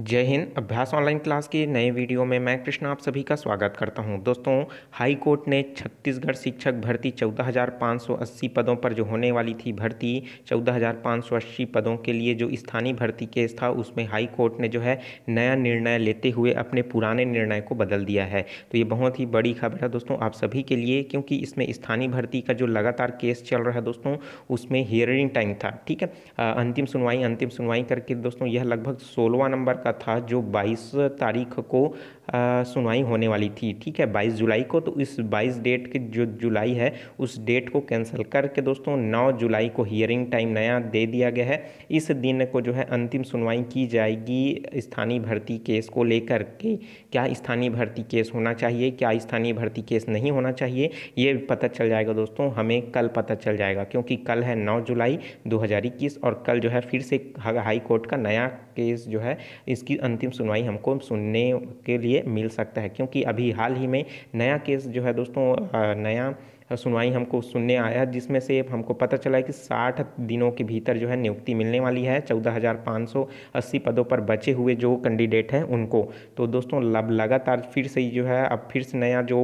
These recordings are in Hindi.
जय हिंद अभ्यास ऑनलाइन क्लास के नए वीडियो में मैं कृष्णा आप सभी का स्वागत करता हूं दोस्तों हाई कोर्ट ने छत्तीसगढ़ शिक्षक भर्ती 14,580 पदों पर जो होने वाली थी भर्ती 14,580 पदों के लिए जो स्थानीय भर्ती केस था उसमें हाई कोर्ट ने जो है नया निर्णय लेते हुए अपने पुराने निर्णय को बदल दिया है तो ये बहुत ही बड़ी खबर है दोस्तों आप सभी के लिए क्योंकि इसमें स्थानीय भर्ती का जो लगातार केस चल रहा है दोस्तों उसमें हियरिंग टाइम था ठीक है अंतिम सुनवाई अंतिम सुनवाई करके दोस्तों यह लगभग सोलवा नंबर का का था जो 22 तारीख को सुनवाई होने वाली थी ठीक है 22 जुलाई को तो इस 22 डेट की जो जुलाई है उस डेट को कैंसिल करके दोस्तों 9 जुलाई को हियरिंग टाइम नया दे दिया गया है इस दिन को जो है अंतिम सुनवाई की जाएगी स्थानीय भर्ती केस को लेकर के क्या स्थानीय भर्ती केस होना चाहिए क्या स्थानीय भर्ती केस नहीं होना चाहिए ये पता चल जाएगा दोस्तों हमें कल पता चल जाएगा क्योंकि कल है नौ जुलाई 2021 और कल जो है फिर से हाई कोर्ट का नया केस जो है इसकी अंतिम सुनवाई हमको सुनने के लिए लिए मिल सकता है क्योंकि अभी हाल ही में नया केस जो है दोस्तों नया सुनवाई हमको सुनने आया जिसमें से हमको पता चला कि 60 दिनों के भीतर जो है नियुक्ति मिलने वाली है 14,580 पदों पर बचे हुए जो कैंडिडेट हैं उनको तो दोस्तों लब लगातार फिर से जो है अब फिर से नया जो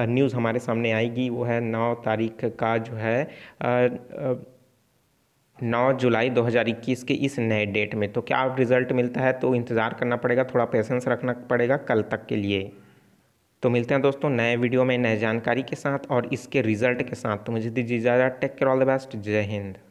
न्यूज़ हमारे सामने आएगी वो है नौ तारीख का जो है आ, आ, 9 जुलाई 2021 के इस नए डेट में तो क्या रिज़ल्ट मिलता है तो इंतज़ार करना पड़ेगा थोड़ा पेशेंस रखना पड़ेगा कल तक के लिए तो मिलते हैं दोस्तों नए वीडियो में नए जानकारी के साथ और इसके रिज़ल्ट के साथ तो मुझे दीजिए इजाज़त take care all the best जय हिंद